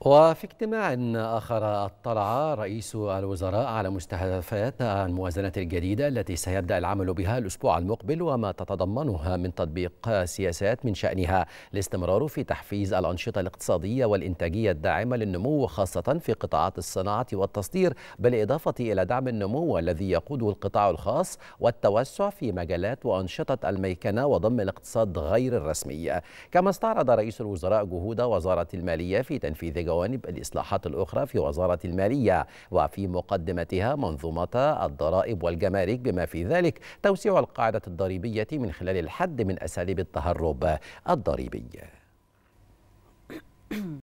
وفي اجتماع آخر اطلع رئيس الوزراء على مستهدفات الموازنة الجديدة التي سيبدأ العمل بها الأسبوع المقبل وما تتضمنها من تطبيق سياسات من شأنها الاستمرار في تحفيز الأنشطة الاقتصادية والإنتاجية الداعمة للنمو خاصة في قطاعات الصناعة والتصدير بالإضافة إلى دعم النمو الذي يقوده القطاع الخاص والتوسع في مجالات وأنشطة الميكنة وضم الاقتصاد غير الرسمي كما استعرض رئيس الوزراء جهود وزارة المالية في تنفيذ جوانب الإصلاحات الأخرى في وزارة المالية وفي مقدمتها منظومة الضرائب والجمارك بما في ذلك توسيع القاعدة الضريبية من خلال الحد من أساليب التهرب الضريبي